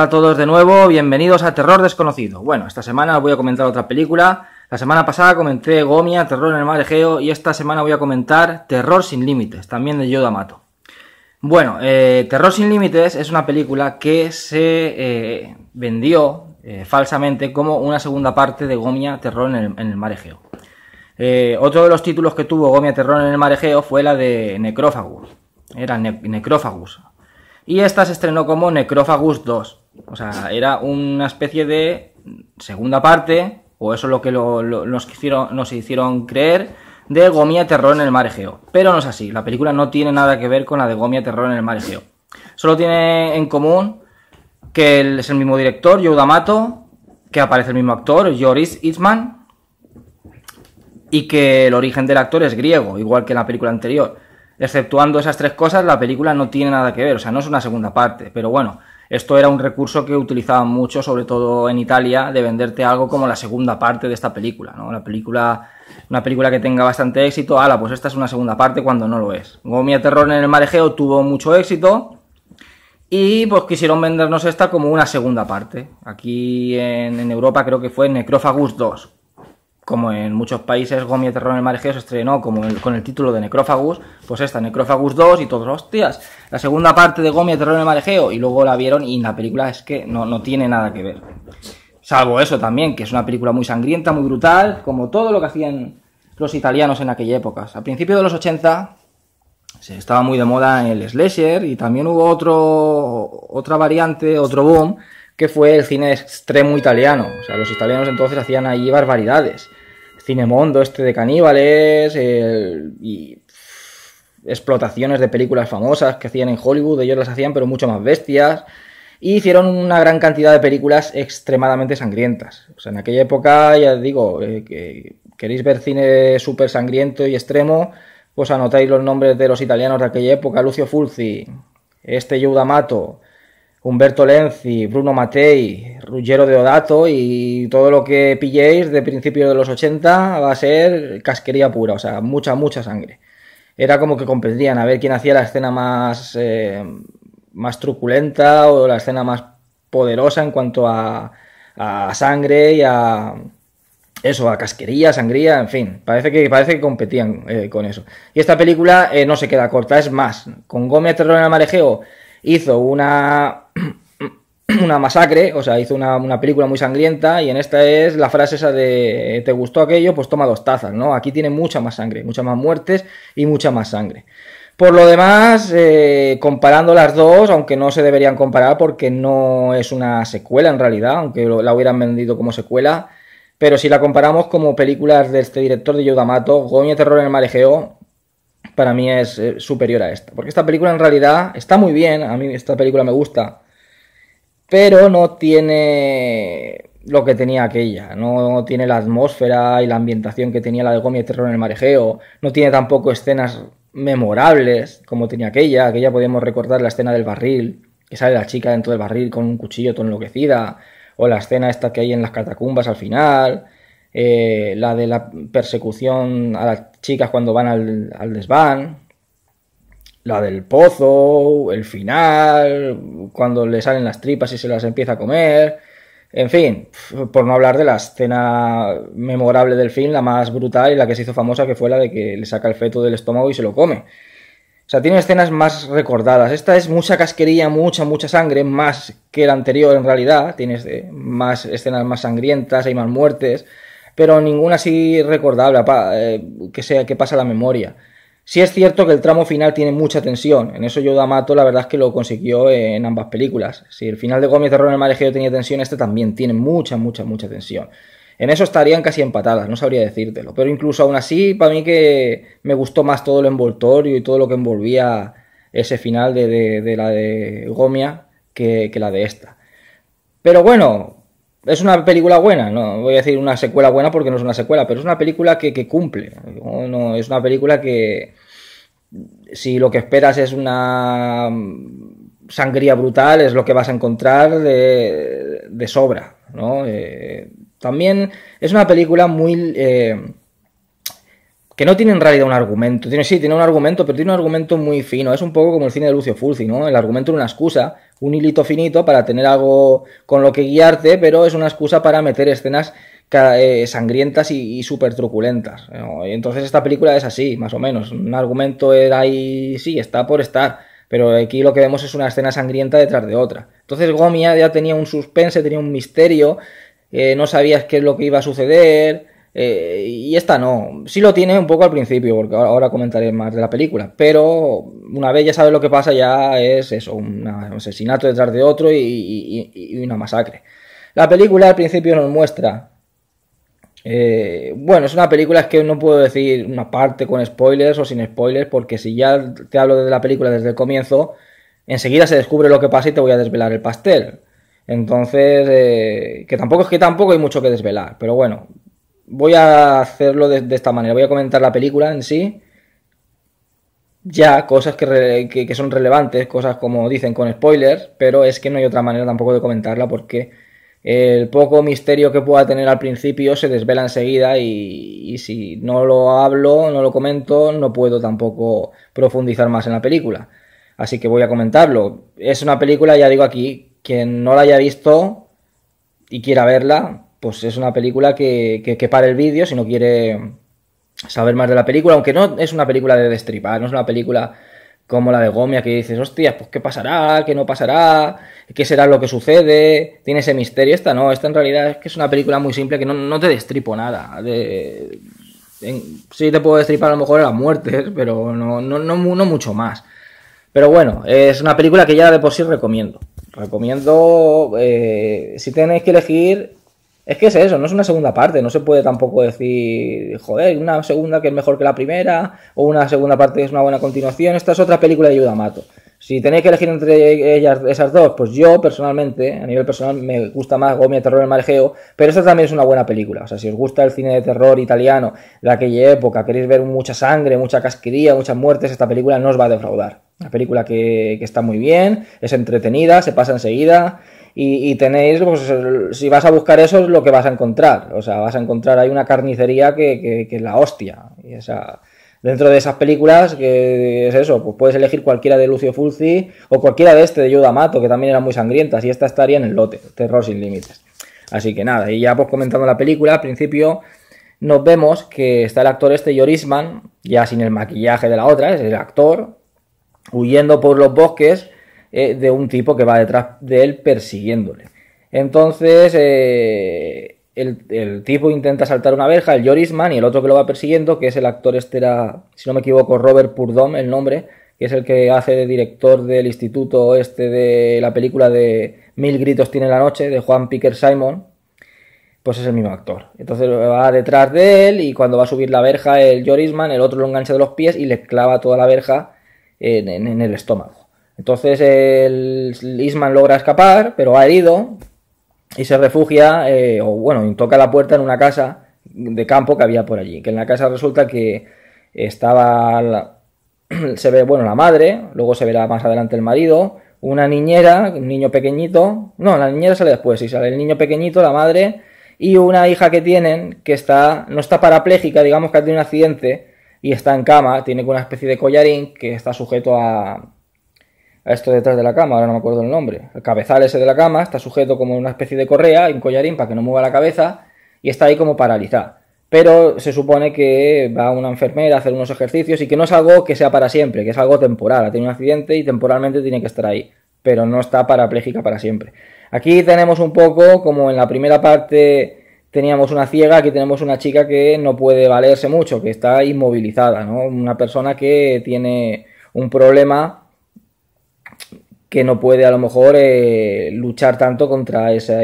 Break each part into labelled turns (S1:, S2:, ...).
S1: Hola a todos de nuevo, bienvenidos a Terror Desconocido. Bueno, esta semana os voy a comentar otra película. La semana pasada comenté Gomia, Terror en el Mar y esta semana voy a comentar Terror sin Límites, también de Yoda Mato. Bueno, eh, Terror sin Límites es una película que se eh, vendió eh, falsamente como una segunda parte de Gomia, Terror en el, Marejeo. otro de los títulos que tuvo Gomia, Terror en el Mar fue la de Necrófagus. Era Necrófagus. Y esta se estrenó como Necrófagus 2. O sea, era una especie de segunda parte, o eso es lo que nos, hicieron, hicieron creer, de Gomia Terror en el Mar Egeo. Pero no es así, la película no tiene nada que ver con la de Gomia Terror en el Mar Egeo. Solo tiene en común que es el mismo director, Joe Mato, que aparece el mismo actor, Joris Eastman, y que el origen del actor es griego, igual que en la película anterior. Exceptuando esas tres cosas, la película no tiene nada que ver, o sea, no es una segunda parte, pero bueno, esto era un recurso que utilizaban mucho, sobre todo en Italia, de venderte algo como la segunda parte de esta película, ¿no? La película, una película que tenga bastante éxito, ala, pues esta es una segunda parte cuando no lo es. Gomia Terror en el marejeo tuvo mucho éxito y pues quisieron vendernos esta como una segunda parte. Aquí en, en Europa creo que fue Necrophagus 2, como en muchos países Gomi Terror en el Marejeo se estrenó como con el título de Necrófagus, pues esta, Necrófagus 2 y todos, hostias, la segunda parte de Gomi Terror en el Marejeo, y luego la vieron y la película es que no, tiene nada que ver. Salvo eso también, que es una película muy sangrienta, muy brutal, como todo lo que hacían los italianos en aquella época. A principios de los 80 se estaba muy de moda el slasher y también hubo otro, otra variante, otro boom, que fue el cine extremo italiano. O sea, los italianos entonces hacían allí barbaridades. Cinemondo, este de caníbales, y explotaciones de películas famosas que hacían en Hollywood, ellos las hacían pero mucho más bestias, y hicieron una gran cantidad de películas extremadamente sangrientas. O sea, en aquella época, ya digo, eh, que queréis ver cine súper sangriento y extremo, pues anotáis los nombres de los italianos de aquella época, Lucio Fulci, este Yuda Mato, Humberto Lenzi, Bruno Matei, Ruggero Odato y todo lo que pilléis de principios de los 80 va a ser casquería pura, o sea, mucha, mucha sangre. Era como que competían a ver quién hacía la escena más, eh, más truculenta o la escena más poderosa en cuanto a, sangre y a, eso, a casquería, sangría, en fin, parece que, parece que competían eh, con eso. Y esta película eh, no se queda corta, es más, con Gómez Terror en el Marejeo hizo una, una masacre, o sea, hizo una, película muy sangrienta y en esta es la frase esa de ¿te gustó aquello? Pues toma dos tazas, ¿no? Aquí tiene mucha más sangre, muchas más muertes y mucha más sangre. Por lo demás, eh, comparando las dos, aunque no se deberían comparar porque no es una secuela en realidad, aunque la hubieran vendido como secuela, pero si la comparamos como películas de este director de Yodamato, Goña Terror en el Marejeo, para mí es eh, superior a esta. Porque esta película en realidad está muy bien, a mí esta película me gusta, pero no tiene lo que tenía aquella, no tiene la atmósfera y la ambientación que tenía la de Gomi de Terror en el Marejeo, no tiene tampoco escenas memorables como tenía aquella, aquella podemos recordar la escena del barril, que sale la chica dentro del barril con un cuchillo todo enloquecida, o la escena esta que hay en las catacumbas al final, eh, la de la persecución a las chicas cuando van al, al desván, la del pozo, el final, cuando le salen las tripas y se las empieza a comer. En fin, por no hablar de la escena memorable del film, la más brutal y la que se hizo famosa, que fue la de que le saca el feto del estómago y se lo come. O sea, tiene escenas más recordadas. Esta es mucha casquería, mucha, mucha sangre, más que la anterior en realidad. Tienes eh, más escenas más sangrientas, hay más muertes pero ninguna así recordable, eh, que, sea, que pasa la memoria. si es cierto que el tramo final tiene mucha tensión, en eso yo D'Amato la verdad es que lo consiguió en ambas películas. Si el final de Gómez Terror en el tenía tensión, este también tiene mucha, mucha, mucha tensión. En eso estarían casi empatadas, no sabría decírtelo, pero incluso aún así para mí que me gustó más todo el envoltorio y todo lo que envolvía ese final de, de, la de Gomia que, que la de esta. Pero bueno, ¿Es una película buena? No, voy a decir una secuela buena porque no es una secuela, pero es una película que, cumple. No, es una película que, si lo que esperas es una sangría brutal, es lo que vas a encontrar de, de sobra. ¿no? Eh, también es una película muy... Eh, que no tiene en realidad un argumento. Tiene, sí, tiene un argumento, pero tiene un argumento muy fino. Es un poco como el cine de Lucio Fulci, ¿no? El argumento es una excusa, un hilito finito para tener algo con lo que guiarte, pero es una excusa para meter escenas eh, sangrientas y, super súper truculentas. entonces esta película es así, más o menos. Un argumento era ahí, sí, está por estar. Pero aquí lo que vemos es una escena sangrienta detrás de otra. Entonces Gomia ya tenía un suspense, tenía un misterio, eh, no sabías qué es lo que iba a suceder, eh, y esta no, sí lo tiene un poco al principio, porque ahora comentaré más de la película, pero una vez ya sabes lo que pasa, ya es eso, un asesinato detrás de otro y, una masacre. La película al principio nos muestra. Eh, bueno, es una película que no puedo decir una parte con spoilers o sin spoilers, porque si ya te hablo de la película desde el comienzo, enseguida se descubre lo que pasa y te voy a desvelar el pastel. Entonces, eh, que tampoco es que tampoco hay mucho que desvelar, pero bueno, voy a hacerlo de, esta manera. Voy a comentar la película en sí. Ya, cosas que, son relevantes, cosas como dicen con spoilers, pero es que no hay otra manera tampoco de comentarla porque el poco misterio que pueda tener al principio se desvela enseguida y, y si no lo hablo, no lo comento, no puedo tampoco profundizar más en la película. Así que voy a comentarlo. Es una película, ya digo aquí, quien no la haya visto y quiera verla, pues es una película que, para el vídeo si no quiere saber más de la película, aunque no es una película de destripar, no es una película como la de Gomia que dices, hostias, pues qué pasará, qué no pasará, qué será lo que sucede, tiene ese misterio, esta no, esta en realidad es que es una película muy simple que no, te destripo nada, sí te puedo destripar a lo mejor a las muertes, pero no, no, mucho más. Pero bueno, es una película que ya de por sí recomiendo. Recomiendo, eh, si tenéis que elegir, es que es eso, no es una segunda parte, no se puede tampoco decir, joder, una segunda que es mejor que la primera, o una segunda parte que es una buena continuación, esta es otra película de mato. Si tenéis que elegir entre ellas esas dos, pues yo personalmente, a nivel personal, me gusta más Gomia de terror, el marejeo, pero esta también es una buena película. O sea, si os gusta el cine de terror italiano de aquella época, queréis ver mucha sangre, mucha casquería, muchas muertes, esta película no os va a defraudar. Una película que, que está muy bien, es entretenida, se pasa enseguida, y, tenéis, pues, si vas a buscar eso es lo que vas a encontrar. O sea, vas a encontrar ahí una carnicería que, es la hostia. Y esa, dentro de esas películas, que es eso, pues puedes elegir cualquiera de Lucio Fulci o cualquiera de este de Yoda Mato, que también eran muy sangrientas, y esta estaría en el lote, Terror sin Límites. Así que nada, y ya pues comentando la película, al principio nos vemos que está el actor este Yorisman, ya sin el maquillaje de la otra, es el actor, huyendo por los bosques eh, de un tipo que va detrás de él persiguiéndole. Entonces, eh, el, tipo intenta saltar una verja, el Jorisman, y el otro que lo va persiguiendo, que es el actor este era, si no me equivoco, Robert Purdom, el nombre, que es el que hace de director del instituto este de la película de Mil Gritos tiene la noche, de Juan Picker Simon, pues es el mismo actor. Entonces va detrás de él y cuando va a subir la verja el Jorisman, el otro lo engancha de los pies y le clava toda la verja en el estómago. Entonces el Isman logra escapar, pero ha herido y se refugia, eh, o bueno, toca la puerta en una casa de campo que había por allí. Que en la casa resulta que estaba, se ve, bueno, la madre, luego se verá más adelante el marido, una niñera, un niño pequeñito, no, la niñera sale después, y sale el niño pequeñito, la madre, y una hija que tienen que está, no está parapléjica, digamos que ha tenido un accidente y está en cama, tiene una especie de collarín que está sujeto a, a esto detrás de la cama, ahora no me acuerdo el nombre. El cabezal ese de la cama está sujeto como una especie de correa en un collarín para que no mueva la cabeza y está ahí como paralizada. Pero se supone que va una enfermera a hacer unos ejercicios y que no es algo que sea para siempre, que es algo temporal. Ha tenido un accidente y temporalmente tiene que estar ahí, pero no está parapléjica para siempre. Aquí tenemos un poco como en la primera parte teníamos una ciega, aquí tenemos una chica que no puede valerse mucho, que está inmovilizada, ¿no? Una persona que tiene un problema que no puede a lo mejor eh, luchar tanto contra ese,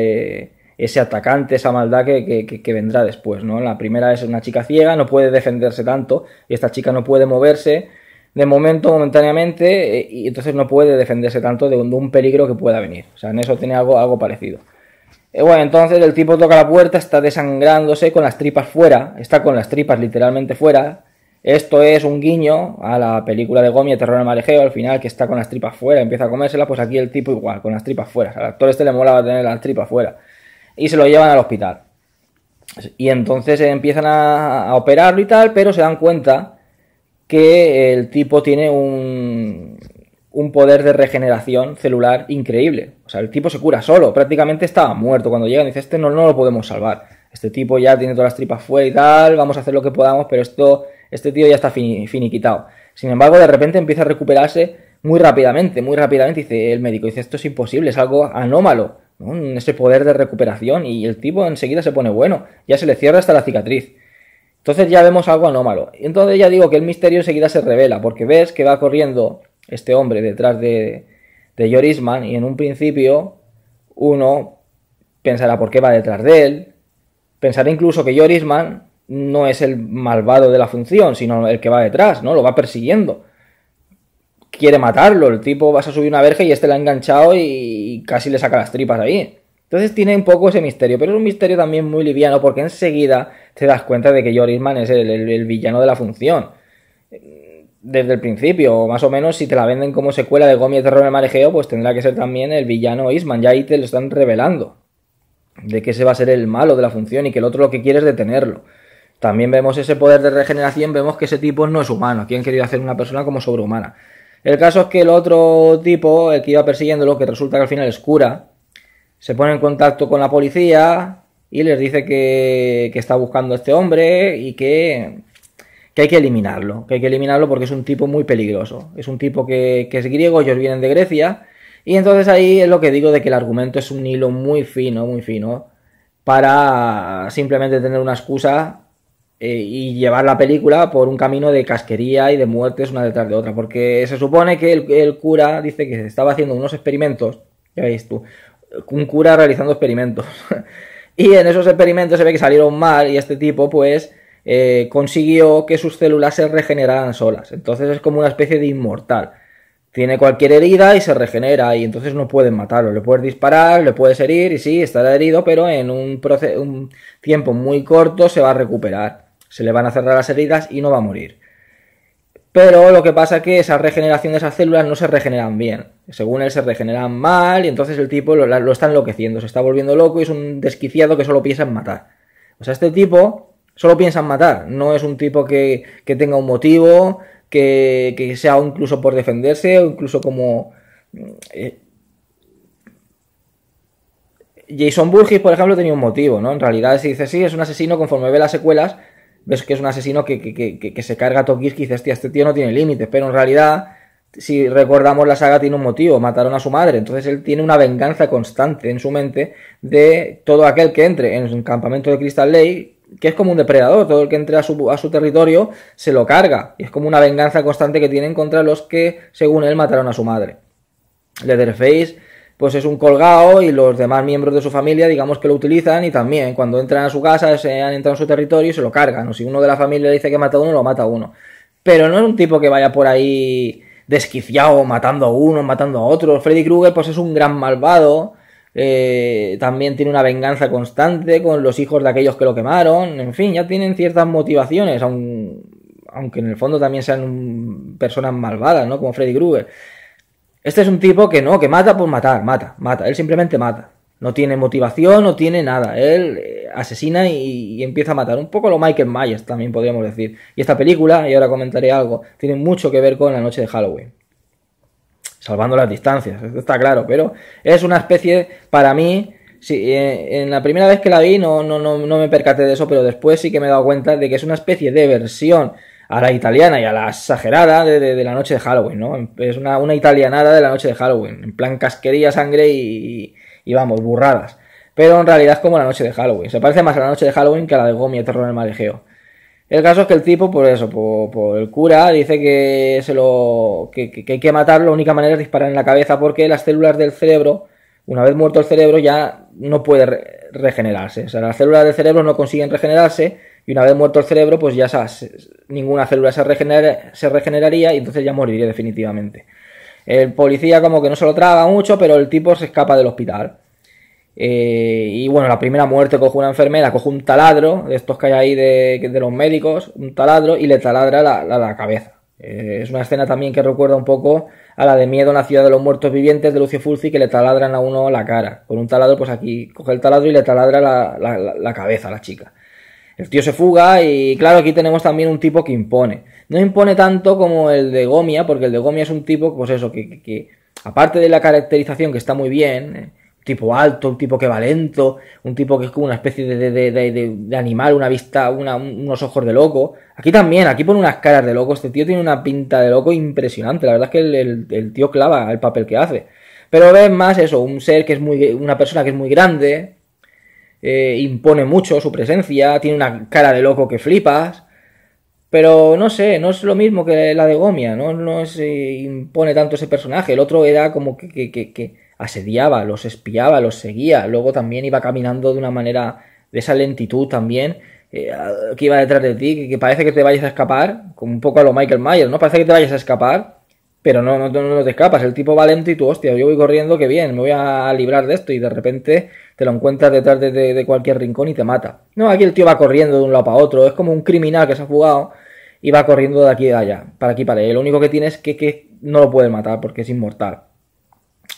S1: eh, ese atacante, esa maldad que, vendrá después, ¿no? La primera es una chica ciega, no puede defenderse tanto, y esta chica no puede moverse de momento, momentáneamente, eh, y entonces no puede defenderse tanto de un, un, peligro que pueda venir. O sea, en eso tiene algo, algo parecido. bueno, entonces el tipo toca la puerta, está desangrándose con las tripas fuera, está con las tripas literalmente fuera, esto es un guiño a la película de Gomi, Terror en Marejeo, al final que está con las tripas fuera, empieza a comérsela, pues aquí el tipo igual, con las tripas fuera. al actor este le molaba tener las tripas fuera. Y se lo llevan al hospital. Y entonces empiezan a, operarlo y tal, pero se dan cuenta que el tipo tiene un, poder de regeneración celular increíble. O sea, el tipo se cura solo, prácticamente estaba muerto. Cuando llegan, dice, este no lo podemos salvar. Este tipo ya tiene todas las tripas fuera y tal, vamos a hacer lo que podamos, pero esto este tío ya está finiquitado. Sin embargo, de repente empieza a recuperarse muy rápidamente, muy rápidamente, dice el médico, dice, esto es imposible, es algo anómalo, ese poder de recuperación y el tipo enseguida se pone bueno, ya se le cierra hasta la cicatriz. Entonces ya vemos algo anómalo. Entonces ya digo que el misterio enseguida se revela, porque ves que va corriendo este hombre detrás de, de Yorisman y en un principio uno pensará por qué va detrás de él, pensará incluso que Yorisman no es el malvado de la función, sino el que va detrás, ¿no? Lo va persiguiendo. Quiere matarlo, el tipo vas a subir una verja y este la ha enganchado y casi le saca las tripas ahí. Entonces tiene un poco ese misterio, pero es un misterio también muy liviano porque enseguida te das cuenta de que Isman es el, villano de la función. Desde el principio, más o menos, si te la venden como secuela de Gomi Terror en el Marejeo, pues tendrá que ser también el villano Isman. Ya ahí te lo están revelando. De que ese va a ser el malo de la función y que el otro lo que quiere es detenerlo. También vemos ese poder de regeneración, vemos que ese tipo no es humano, quién han querido hacer una persona como sobrehumana. El caso es que el otro tipo, el que iba persiguiéndolo, que resulta que al final es cura, se pone en contacto con la policía y les dice que, que está buscando a este hombre y que, hay que eliminarlo, que hay que eliminarlo porque es un tipo muy peligroso. Es un tipo que es griego, ellos vienen de Grecia. Y entonces ahí es lo que digo de que el argumento es un hilo muy fino, muy fino, para simplemente tener una excusa eh, y llevar la película por un camino de casquería y de muertes una detrás de otra. Porque se supone que el, cura dice que estaba haciendo unos experimentos, ya veis tú, un cura realizando experimentos. y en esos experimentos se ve que salieron mal y este tipo pues eh, consiguió que sus células se regeneraran solas. Entonces es como una especie de inmortal. Tiene cualquier herida y se regenera y entonces no pueden matarlo. Le puedes disparar, le puedes herir y sí, estará herido, pero en un, un tiempo muy corto se va a recuperar se le van a cerrar las heridas y no va a morir. Pero lo que pasa es que esa regeneración de esas células no se regeneran bien. Según él se regeneran mal y entonces el tipo lo, está enloqueciendo, se está volviendo loco y es un desquiciado que solo piensa en matar. O sea, este tipo solo piensa en matar, no es un tipo que, tenga un motivo, que, sea incluso por defenderse o incluso como... Eh, Jason Burgis, por ejemplo, tenía un motivo, ¿no? En realidad si dice, sí, es un asesino conforme ve las secuelas, ves que es un asesino que, se carga a Tokiski y dice este tío no tiene límites, pero en realidad, si recordamos la saga, tiene un motivo, mataron a su madre, entonces él tiene una venganza constante en su mente de todo aquel que entre en su campamento de Crystal Lake, que es como un depredador, todo el que entre a su, a su territorio se lo carga, y es como una venganza constante que tiene contra los que, según él, mataron a su madre. Leatherface pues es un colgado y los demás miembros de su familia digamos que lo utilizan y también cuando entran a su casa se han entrado en su territorio y se lo cargan o si uno de la familia dice que mata a uno lo mata a uno pero no es un tipo que vaya por ahí desquiciado matando a uno matando a otro Freddy Krueger pues es un gran malvado eh, también tiene una venganza constante con los hijos de aquellos que lo quemaron en fin ya tienen ciertas motivaciones aunque en el fondo también sean personas malvadas no como Freddy Krueger este es un tipo que no, que mata por matar, mata, mata. Él simplemente mata. No tiene motivación, no tiene nada. Él eh, asesina y, empieza a matar. Un poco lo Michael Myers también podríamos decir. Y esta película, y ahora comentaré algo, tiene mucho que ver con la noche de Halloween. Salvando las distancias, está claro, pero es una especie, para mí, eh, en la primera vez que la vi no, no, no, no me percaté de eso, pero después sí que me he dado cuenta de que es una especie de versión a la italiana y a la exagerada de, la noche de Halloween, ¿no? Es una, una, italianada de la noche de Halloween, en plan casquería, sangre y, y, vamos, burradas. Pero en realidad es como la noche de Halloween. Se parece más a la noche de Halloween que a la de gomia terror en el marejeo. El caso es que el tipo, por eso, por, por el cura, dice que, se lo, que, hay que matarlo, la única manera es disparar en la cabeza porque las células del cerebro, una vez muerto el cerebro, ya no puede regenerarse. O sea, las células del cerebro no consiguen regenerarse y una vez muerto el cerebro, pues ya sabes, ninguna célula se, regenera, se regeneraría y entonces ya moriría definitivamente. El policía como que no se lo traga mucho, pero el tipo se escapa del hospital. Eh, y bueno, la primera muerte coge una enfermera, coge un taladro, de estos que hay ahí de, los médicos, un taladro y le taladra la, cabeza. Eh, es una escena también que recuerda un poco a la de Miedo en la ciudad de los muertos vivientes de Lucio Fulci que le taladran a uno la cara. Con un taladro, pues aquí coge el taladro y le taladra la cabeza a la chica. El tío se fuga y claro, aquí tenemos también un tipo que impone. No impone tanto como el de Gomia, porque el de Gomia es un tipo, pues eso, que, aparte de la caracterización que está muy bien, eh, un tipo alto, un tipo que va lento, un tipo que es como una especie de, de, de, animal, una vista, unos ojos de loco. Aquí también, aquí pone unas caras de loco. Este tío tiene una pinta de loco impresionante. La verdad es que el, el tío clava el papel que hace. Pero ves más eso, un ser que es muy, una persona que es muy grande, eh, impone mucho su presencia, tiene una cara de loco que flipas. Pero no sé, no es lo mismo que la de Gomia, no, no se eh, impone tanto ese personaje. El otro era como que, asediaba, los espiaba, los seguía. Luego también iba caminando de una manera de esa lentitud también, eh, que iba detrás de ti, que, parece que te vayas a escapar, como un poco a lo Michael Myers, ¿no? Parece que te vayas a escapar pero no, no, no, te escapas. El tipo va lento y tú, hostia, yo voy corriendo, que bien, me voy a librar de esto. Y de repente te lo encuentras detrás de, cualquier rincón y te mata. No, aquí el tío va corriendo de un lado para otro. Es como un criminal que se ha fugado y va corriendo de aquí a allá, para aquí para allá. lo único que tiene es que, que no lo puedes matar porque es inmortal.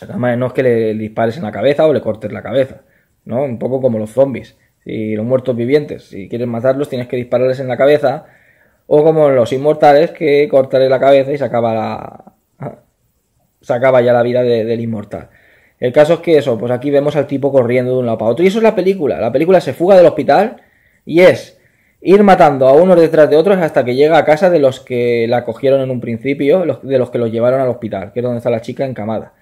S1: Además, no es que le, le dispares en la cabeza o le cortes la cabeza, ¿no? Un poco como los zombies y los muertos vivientes. Si quieres matarlos, tienes que dispararles en la cabeza o como en los inmortales, que cortaré la cabeza y se acaba, la, se ya la vida del inmortal. El caso es que eso, pues aquí vemos al tipo corriendo de un lado para otro. Y eso es la película. La película se fuga del hospital y es ir matando a unos detrás de otros hasta que llega a casa de los que la cogieron en un principio, de los que los llevaron al hospital, que es donde está la chica encamada.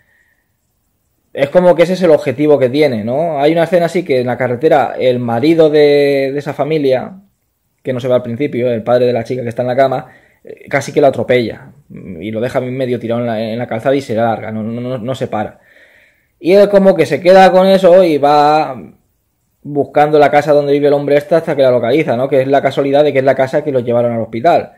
S1: Es como que ese es el objetivo que tiene, ¿no? Hay una escena así que en la carretera el marido de, de esa familia, que no se va al principio, el padre de la chica que está en la cama, eh, casi que la atropella y lo deja medio tirado en la, calzada y se larga, no, se para. Y él como que se queda con eso y va buscando la casa donde vive el hombre este hasta que la localiza, ¿no? Que es la casualidad de que es la casa que lo llevaron al hospital.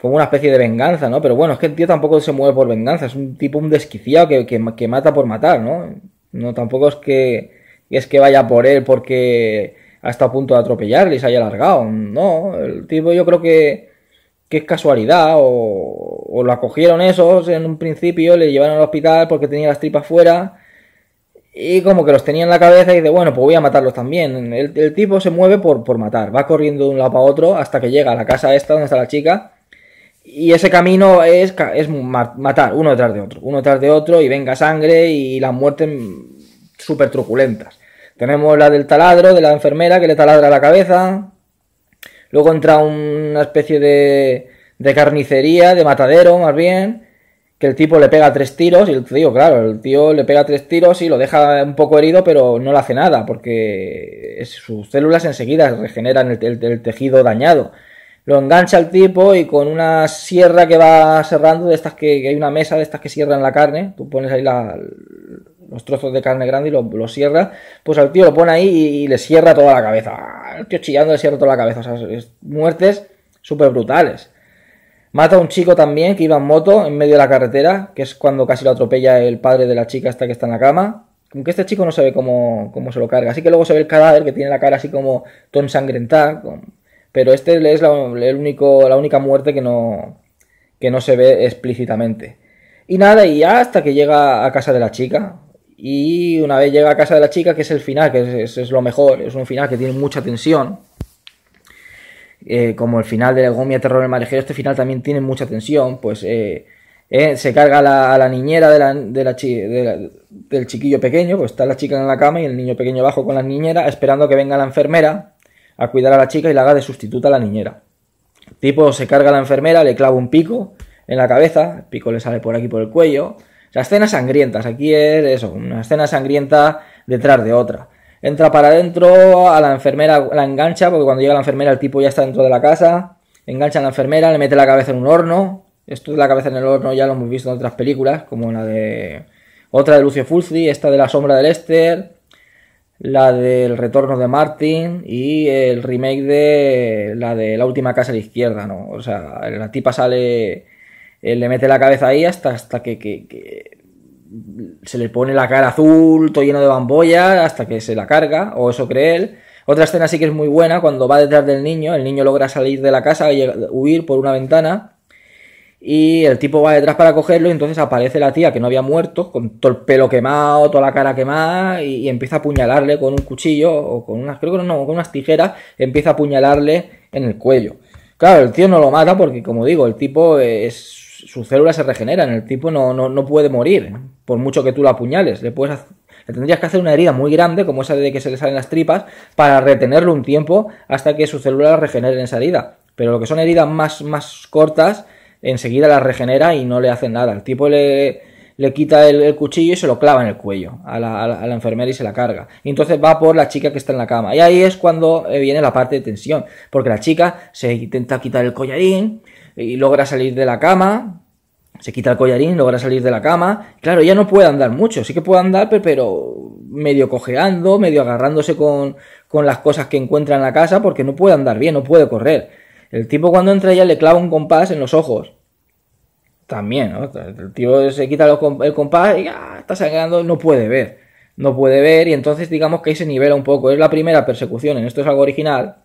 S1: Como una especie de venganza, ¿no? Pero bueno, es que el tío tampoco se mueve por venganza, es un tipo un desquiciado que, que mata por matar, ¿no? No, tampoco es que, es que vaya por él porque hasta punto de atropellar y se haya alargado. No, el tipo yo creo que, es casualidad o, lo acogieron esos en un principio, le llevaron al hospital porque tenía las tripas fuera y como que los tenía en la cabeza y dice, bueno, pues voy a matarlos también. El, tipo se mueve por, por, matar, va corriendo de un lado para otro hasta que llega a la casa esta donde está la chica. Y ese camino es, es matar uno detrás de otro, uno detrás de otro y venga sangre y las muertes súper truculentas. Tenemos la del taladro, de la enfermera que le taladra la cabeza. Luego entra una especie de, de carnicería, de matadero más bien, que el tipo le pega tres tiros y el tío, claro, el tío le pega tres tiros y lo deja un poco herido, pero no le hace nada, porque sus células enseguida regeneran el, tejido dañado. Lo engancha el tipo y con una sierra que va cerrando, de estas que, hay una mesa de estas que cierran la carne, tú pones ahí la, los trozos de carne grande y los cierra, pues al tío lo pone ahí y, le cierra toda la cabeza. El tío chillando le cierra toda la cabeza. O sea, muertes súper brutales. Mata a un chico también que iba en moto en medio de la carretera, que es cuando casi lo atropella el padre de la chica hasta que está en la cama. Aunque este chico no se ve cómo, se lo carga. Así que luego se ve el cadáver que tiene la cara así como todo ensangrentada. Pero este es la, el único, la única muerte que no, que no se ve explícitamente. Y nada, y ya hasta que llega a casa de la chica. Y una vez llega a casa de la chica, que es el final, que es, lo mejor, es un final que tiene mucha tensión. Eh, como el final de La Gomia, Terror del Marejero, este final también tiene mucha tensión, pues eh, eh, se carga a la niñera de la, del chiquillo pequeño, pues está la chica en la cama y el niño pequeño abajo con la niñera, esperando que venga la enfermera a cuidar a la chica y la haga de sustituta a la niñera. Tipo, se carga a la enfermera, le clava un pico en la cabeza, el pico le sale por aquí por el cuello, sea, escenas sangrientas. Aquí es eso, una escena sangrienta detrás de otra. Entra para adentro, a la enfermera la engancha, porque cuando llega la enfermera el tipo ya está dentro de la casa. Engancha a la enfermera, le mete la cabeza en un horno. Esto de la cabeza en el horno ya lo hemos visto en otras películas, como la de. Otra de Lucio Fulci, esta de La Sombra del Esther, la del Retorno de Martin y el remake de la de La Última Casa a la Izquierda, ¿no? O sea, la tipa sale eh, le mete la cabeza ahí hasta, hasta que, que, se le pone la cara azul, todo lleno de bambolla, hasta que se la carga, o eso cree él. Otra escena sí que es muy buena, cuando va detrás del niño, el niño logra salir de la casa, y huir por una ventana, y el tipo va detrás para cogerlo, y entonces aparece la tía que no había muerto, con todo el pelo quemado, toda la cara quemada, y, empieza a apuñalarle con un cuchillo, o con unas, creo que no, con unas tijeras, empieza a apuñalarle en el cuello. Claro, el tío no lo mata porque, como digo, el tipo es sus células se regeneran, el tipo no, no, no puede morir, por mucho que tú la apuñales. Le, puedes le tendrías que hacer una herida muy grande, como esa de que se le salen las tripas, para retenerlo un tiempo hasta que sus células regeneren esa herida. Pero lo que son heridas más, más cortas, enseguida las regenera y no le hacen nada. El tipo le, le quita el, cuchillo y se lo clava en el cuello a la, enfermera y se la carga. Y entonces va por la chica que está en la cama. Y ahí es cuando eh, viene la parte de tensión, porque la chica se intenta quitar el collarín y logra salir de la cama. Se quita el collarín, logra salir de la cama. Claro, ya no puede andar mucho, sí que puede andar, pero medio cojeando, medio agarrándose con, con las cosas que encuentra en la casa, porque no puede andar bien, no puede correr. El tipo cuando entra ya le clava un compás en los ojos también, ¿no? El tío se quita el compás y está sangrando, no puede ver. No puede ver y entonces digamos que ahí se nivela un poco. Es la primera persecución, en esto es algo original,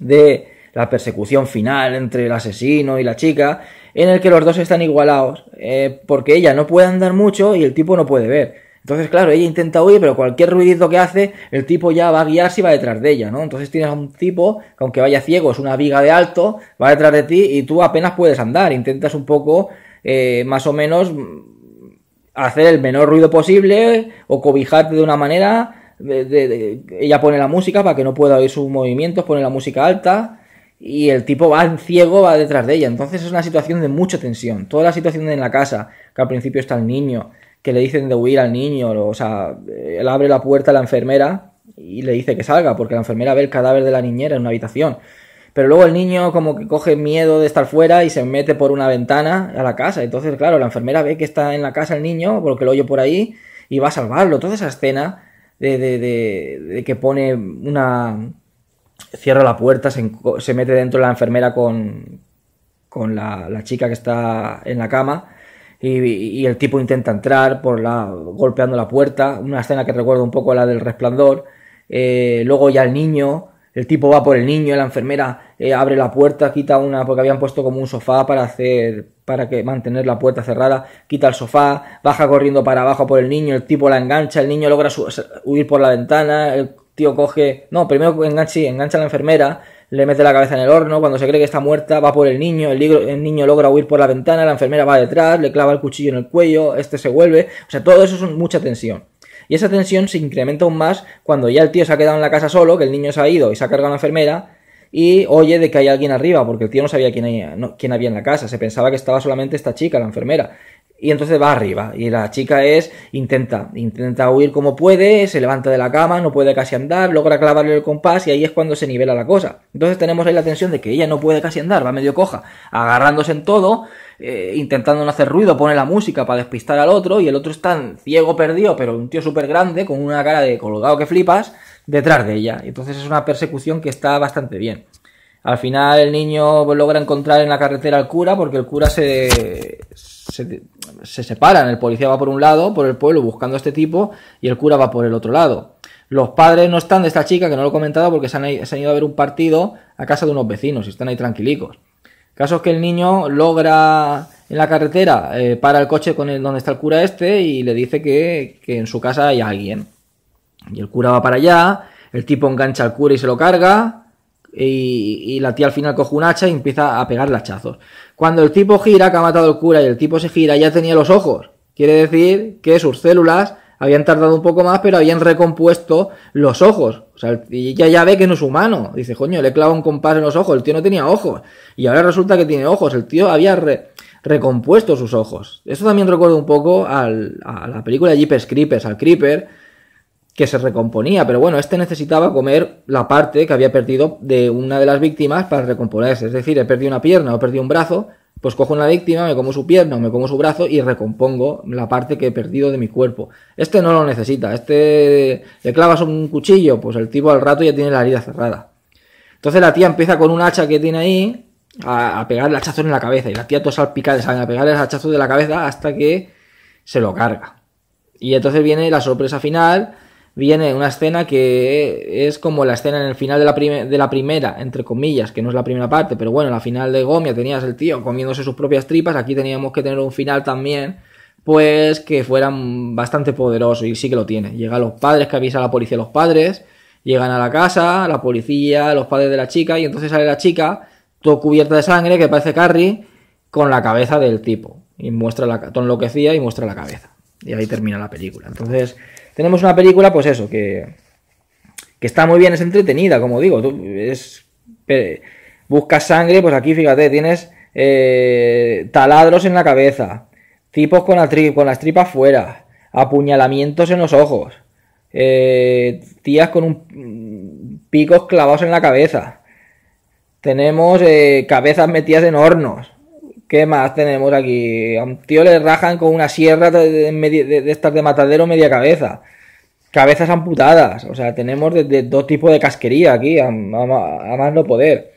S1: de la persecución final entre el asesino y la chica, en el que los dos están igualados, eh, porque ella no puede andar mucho y el tipo no puede ver. Entonces, claro, ella intenta huir, pero cualquier ruidito que hace, el tipo ya va a guiarse y va detrás de ella, ¿no? Entonces tienes a un tipo que aunque vaya ciego, es una viga de alto, va detrás de ti y tú apenas puedes andar. Intentas un poco, eh, más o menos, mm, hacer el menor ruido posible o cobijarte de una manera. ella pone la música para que no pueda oír sus movimientos, pone la música alta y el tipo va en ciego, va detrás de ella. Entonces es una situación de mucha tensión. Toda la situación en la casa, que al principio está el niño, que le dicen de huir al niño, o sea, él abre la puerta a la enfermera y le dice que salga, porque la enfermera ve el cadáver de la niñera en una habitación. Pero luego el niño como que coge miedo de estar fuera y se mete por una ventana a la casa. Entonces, claro, la enfermera ve que está en la casa el niño, porque lo oye por ahí, y va a salvarlo. Toda esa escena de, de, de, que pone una... cierra la puerta, se, mete dentro la enfermera con, con la, la chica que está en la cama y, el tipo intenta entrar por la golpeando la puerta, una escena que recuerda un poco a la del resplandor. Eh, luego ya el niño, el tipo va por el niño, la enfermera eh, abre la puerta, quita una, porque habían puesto como un sofá para hacer, para que mantener la puerta cerrada, quita el sofá, baja corriendo para abajo por el niño, el tipo la engancha, el niño logra huir por la ventana, el tío coge, no, primero engancha, engancha a la enfermera, le mete la cabeza en el horno, cuando se cree que está muerta va por el niño, el, niño logra huir por la ventana, la enfermera va detrás, le clava el cuchillo en el cuello, este se vuelve, o sea, todo eso es mucha tensión. Y esa tensión se incrementa aún más cuando ya el tío se ha quedado en la casa solo, que el niño se ha ido y se ha cargado a la enfermera, y oye de que hay alguien arriba, porque el tío no sabía quién, quién había en la casa, se pensaba que estaba solamente esta chica, la enfermera y entonces va arriba. Y la chica es, intenta, intenta huir como puede, se levanta de la cama, no puede casi andar, logra clavarle el compás y ahí es cuando se nivela la cosa. Entonces tenemos ahí la tensión de que ella no puede casi andar, va medio coja, agarrándose en todo, eh, intentando no hacer ruido, pone la música para despistar al otro y el otro está ciego, perdido, pero un tío súper grande, con una cara de colgado que flipas, detrás de ella. Entonces es una persecución que está bastante bien. Al final el niño logra encontrar en la carretera al cura porque el cura se, se, separan. El policía va por un lado, por el pueblo, buscando a este tipo, y el cura va por el otro lado. Los padres no están de esta chica, que no lo he comentado, porque se han, ido a ver un partido a casa de unos vecinos y están ahí tranquilicos. es que el niño logra en la carretera, eh, para el coche con el, donde está el cura este y le dice que en su casa hay alguien. Y el cura va para allá, el tipo engancha al cura y se lo carga, y, la tía al final coge un hacha y empieza a pegar hachazos. Cuando el tipo gira, que ha matado al cura, y el tipo se gira, ya tenía los ojos. Quiere decir que sus células habían tardado un poco más, pero habían recompuesto los ojos. O sea, y ya ve que no es humano. Dice, coño, le clavado un compás en los ojos. El tío no tenía ojos. Y ahora resulta que tiene ojos. El tío había recompuesto sus ojos. Esto también recuerda un poco a la película Jeepers Creepers, al Creeper que se recomponía, pero bueno, este necesitaba comer la parte que había perdido de una de las víctimas para recomponerse. Es decir, he perdido una pierna o he perdido un brazo, pues cojo una víctima, me como su pierna o me como su brazo y recompongo la parte que he perdido de mi cuerpo. Este no lo necesita, este le clavas un cuchillo, pues el tipo al rato ya tiene la herida cerrada. Entonces la tía empieza con un hacha que tiene ahí a, pegar el hachazo en la cabeza y la tía todo al a pegar a pegarle hachazos de la cabeza hasta que se lo carga. Y entonces viene la sorpresa final viene una escena que es como la escena en el final de la, de la primera, entre comillas, que no es la primera parte, pero bueno, la final de Gomia tenías el tío comiéndose sus propias tripas, aquí teníamos que tener un final también, pues que fuera bastante poderoso, y sí que lo tiene. Llega a los padres, que avisa a la policía a los padres, llegan a la casa, la policía, los padres de la chica, y entonces sale la chica, todo cubierta de sangre, que parece Carrie, con la cabeza del tipo, y muestra la, todo enloquecía y muestra la cabeza. Y ahí termina la película. Entonces, tenemos una película, pues eso, que, está muy bien, es entretenida, como digo, tú buscas sangre, pues aquí fíjate, tienes eh, taladros en la cabeza, tipos con, con las tripas fuera, apuñalamientos en los ojos, eh, tías con un, picos clavados en la cabeza, tenemos eh, cabezas metidas en hornos, ¿Qué más tenemos aquí? A un tío le rajan con una sierra de, estas de matadero media cabeza. Cabezas amputadas. O sea, tenemos de, dos tipos de casquería aquí, a, más no poder.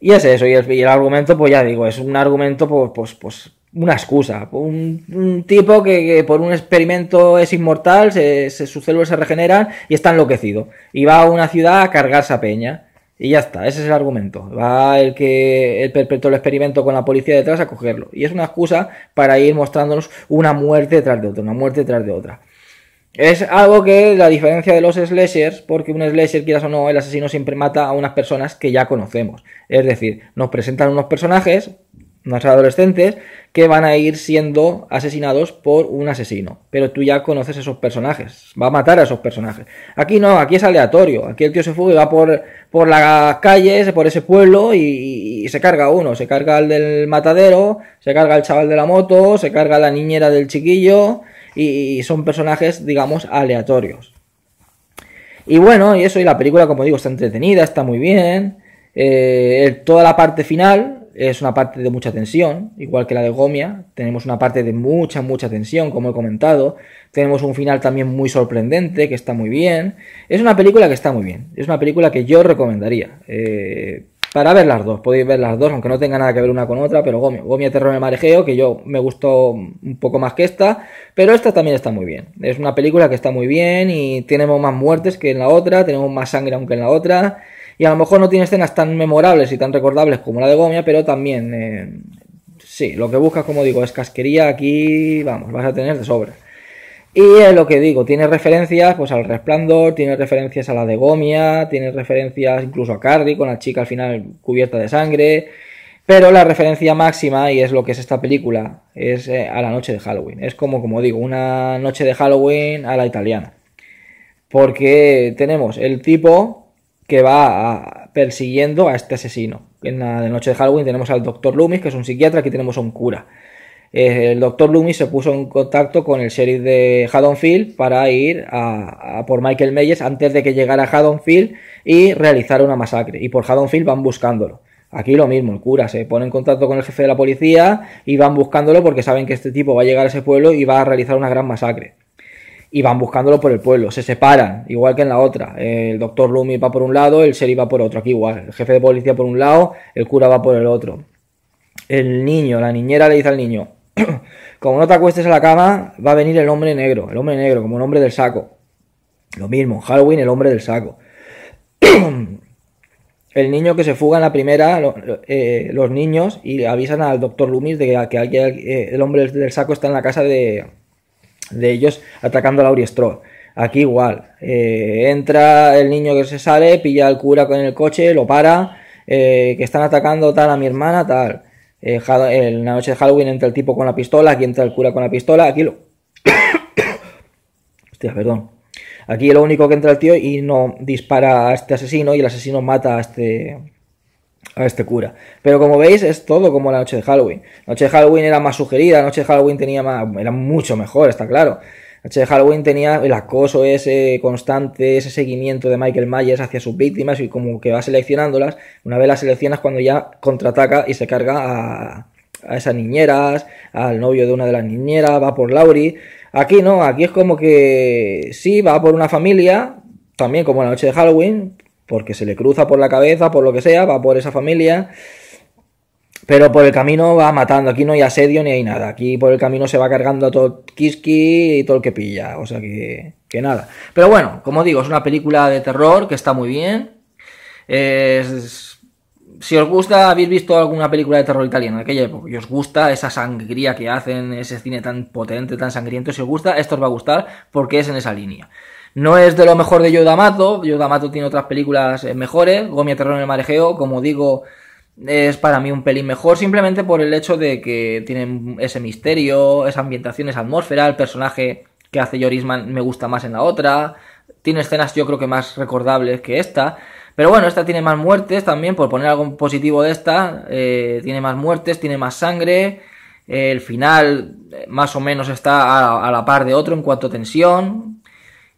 S1: Y es eso, y el, argumento, pues ya digo, es un argumento, pues, pues, pues una excusa. Un, tipo que, por un experimento es inmortal, sus células se regeneran y está enloquecido. Y va a una ciudad a cargarse a peña. Y ya está, ese es el argumento. Va el que el perpetró el experimento con la policía detrás a cogerlo. Y es una excusa para ir mostrándonos una muerte tras de otra, una muerte tras de otra. Es algo que la diferencia de los slashers, porque un slasher, quieras o no, el asesino siempre mata a unas personas que ya conocemos. Es decir, nos presentan unos personajes, unos adolescentes que van a ir siendo asesinados por un asesino. Pero tú ya conoces esos personajes, va a matar a esos personajes. Aquí no, aquí es aleatorio. Aquí el tío se fuga y va por, por las calles, por ese pueblo y, se carga uno. Se carga el del matadero, se carga el chaval de la moto, se carga la niñera del chiquillo y, son personajes, digamos, aleatorios. Y bueno, y eso, y la película, como digo, está entretenida, está muy bien. Eh, toda la parte final, es una parte de mucha tensión, igual que la de Gomia, tenemos una parte de mucha, mucha tensión, como he comentado, tenemos un final también muy sorprendente, que está muy bien, es una película que está muy bien, es una película que yo recomendaría, eh, para ver las dos, podéis ver las dos, aunque no tenga nada que ver una con otra, pero Gomia, Gomia Terror el Marejeo, que yo me gustó un poco más que esta, pero esta también está muy bien, es una película que está muy bien y tenemos más muertes que en la otra, tenemos más sangre aunque en la otra, y a lo mejor no tiene escenas tan memorables y tan recordables como la de Gomia, pero también, eh, sí, lo que buscas, como digo, es casquería, aquí, vamos, vas a tener de sobra. Y es lo que digo, tiene referencias pues al resplandor, tiene referencias a la de Gomia, tiene referencias incluso a Cardi con la chica al final cubierta de sangre, pero la referencia máxima, y es lo que es esta película, es eh, a la noche de Halloween. Es como, como digo, una noche de Halloween a la italiana. Porque tenemos el tipo que va persiguiendo a este asesino. En la noche de Halloween tenemos al doctor Loomis, que es un psiquiatra, aquí tenemos a un cura. Eh, el doctor Loomis se puso en contacto con el sheriff de Haddonfield para ir por Michael Meyers antes de que llegara a Haddonfield y realizar una masacre. Y por Haddonfield van buscándolo. Aquí lo mismo, el cura se pone en contacto con el jefe de la policía y van buscándolo porque saben que este tipo va a llegar a ese pueblo y va a realizar una gran masacre y van buscándolo por el pueblo, se separan, igual que en la otra. El doctor Lumi va por un lado, el sheriff va por otro, aquí igual. El jefe de policía por un lado, el cura va por el otro. El niño, la niñera le dice al niño, como no te acuestes a la cama, va a venir el hombre negro, el hombre negro, como el hombre del saco. Lo mismo, Halloween, el hombre del saco. el niño que se fuga en la primera, eh, los niños, y avisan al doctor Lumis de que, eh, el hombre del saco está en la casa de, de ellos atacando a Laurie Stroll. Aquí igual, eh, entra el niño que se sale, pilla al cura con el coche, lo para, eh, que están atacando tal a mi hermana, tal. en la noche de Halloween entra el tipo con la pistola, aquí entra el cura con la pistola, aquí lo... Hostia, perdón. Aquí lo único que entra el tío y no dispara a este asesino y el asesino mata a este, a este cura. Pero como veis, es todo como la noche de Halloween. La noche de Halloween era más sugerida, la noche de Halloween tenía más, era mucho mejor, está claro. La noche de Halloween tenía el acoso ese constante, ese seguimiento de Michael Myers hacia sus víctimas y como que va seleccionándolas. Una vez las seleccionas cuando ya contraataca y se carga a, a esas niñeras, al novio de una de las niñeras, va por Laurie Aquí no, aquí es como que sí, va por una familia, también como la noche de Halloween, porque se le cruza por la cabeza, por lo que sea, va por esa familia, pero por el camino va matando, aquí no hay asedio ni hay nada, aquí por el camino se va cargando a todo Kiski y todo el que pilla, o sea que, que nada. Pero bueno, como digo, es una película de terror que está muy bien. si os gusta, habéis visto alguna película de terror italiana de aquella época y os gusta esa sangría que hacen, ese cine tan potente, tan sangriento, si os gusta, esto os va a gustar porque es en esa línea. No es de lo mejor de Yodamato, Mato tiene otras películas eh, mejores, Gomia Terror en el Marejeo, como digo, es para mí un pelín mejor, simplemente por el hecho de que tiene ese misterio, esa ambientación, esa atmósfera, el personaje que hace Yorisman me gusta más en la otra, tiene escenas yo creo que más recordables que esta, pero bueno, esta tiene más muertes también, por poner algo positivo de esta, eh, tiene más muertes, tiene más sangre, el final eh, más o menos está a la par de otro en cuanto a tensión,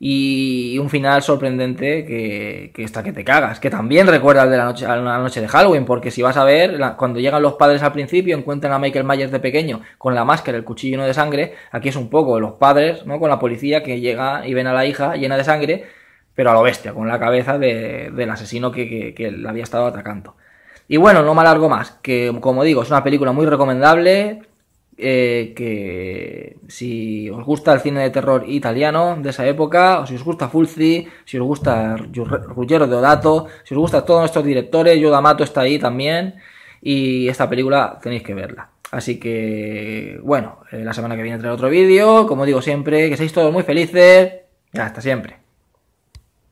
S1: y un final sorprendente que, que está que te cagas, que también recuerda al de la noche, a la noche de Halloween, porque si vas a ver, cuando llegan los padres al principio, encuentran a Michael Myers de pequeño con la máscara, el cuchillo de sangre, aquí es un poco los padres, ¿no? Con la policía que llega y ven a la hija llena de sangre, pero a lo bestia, con la cabeza del asesino que, que, que la había estado atacando. Y bueno, no me alargo más, que como digo, es una película muy recomendable, eh, que si os gusta el cine de terror italiano de esa época, o si os gusta Fulci, si os gusta Ruggero Odato, si os gusta todos nuestros directores, Yodamato está ahí también, y esta película tenéis que verla. Así que, bueno, eh, la semana que viene traeré otro vídeo, como digo siempre, que seáis todos muy felices, hasta siempre.